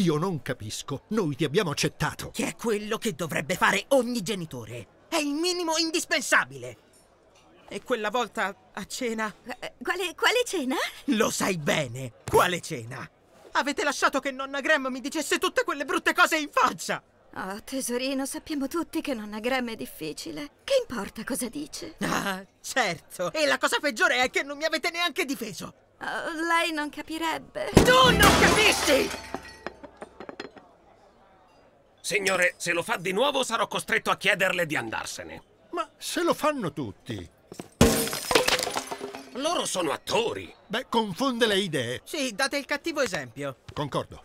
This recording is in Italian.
Io non capisco. Noi ti abbiamo accettato. Che è quello che dovrebbe fare ogni genitore. È il minimo indispensabile. E quella volta a cena... Eh, quale, quale cena? Lo sai bene. Quale cena? Avete lasciato che nonna Graham mi dicesse tutte quelle brutte cose in faccia! Oh, tesorino, sappiamo tutti che nonna Graham è difficile. Che importa cosa dice? Ah, certo! E la cosa peggiore è che non mi avete neanche difeso! Oh, lei non capirebbe. Tu non capisci! Signore, se lo fa di nuovo sarò costretto a chiederle di andarsene. Ma se lo fanno tutti. Loro sono attori. Beh, confonde le idee. Sì, date il cattivo esempio. Concordo.